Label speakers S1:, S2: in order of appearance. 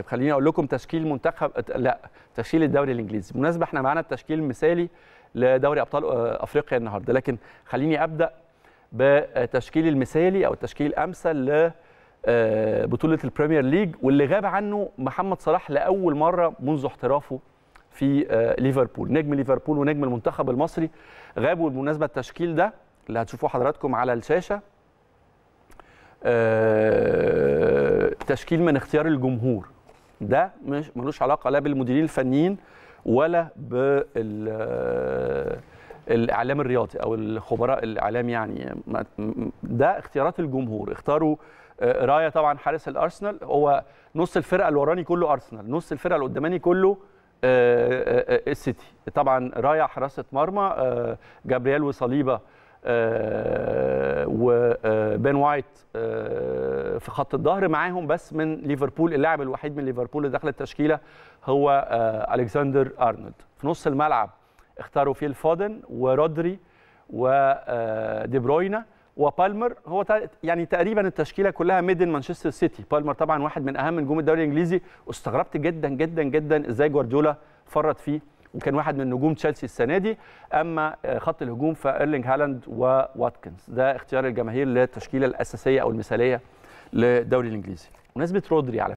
S1: طيب خليني اقول لكم تشكيل منتخب لا تشكيل الدوري الانجليزي بالمناسبه احنا معانا التشكيل المثالي لدوري ابطال آه، افريقيا النهارده لكن خليني ابدا بتشكيل المثالي او التشكيل الامثل ل آه، بطوله البريمير ليج واللي غاب عنه محمد صلاح لاول مره منذ احترافه في آه، ليفربول نجم ليفربول ونجم المنتخب المصري غابوا بالمناسبه التشكيل ده اللي هتشوفوه حضراتكم على الشاشه تشكيل من اختيار الجمهور ده مش ملوش علاقه لا بالمديرين الفنيين ولا بال الاعلام الرياضي او الخبراء الاعلام يعني ده اختيارات الجمهور اختاروا آه، رايا طبعا حارس الارسنال هو نص الفرقه اللي وراني كله ارسنال نص الفرقه اللي كله آه، آه، السيتي طبعا رايا حراسه مرمى جابرييل وصليبه وبين وايت آه، في خط الظهر معاهم بس من ليفربول اللاعب الوحيد من ليفربول اللي دخل التشكيله هو آه، الكسندر ارنولد في نص الملعب اختاروا فيه الفودن ورودري ودي آه، بروينا وبالمر هو يعني تقريبا التشكيله كلها ميدن مانشستر سيتي بالمر طبعا واحد من اهم نجوم الدوري الانجليزي واستغربت جدا جدا جدا ازاي جوارديولا فرط فيه وكان واحد من نجوم تشيلسي السنه دي اما آه، خط الهجوم فايرلينج هالاند وواتكنز ده اختيار الجماهير للتشكيله الاساسيه او المثاليه للدوري الانجليزي بمناسبه رودري على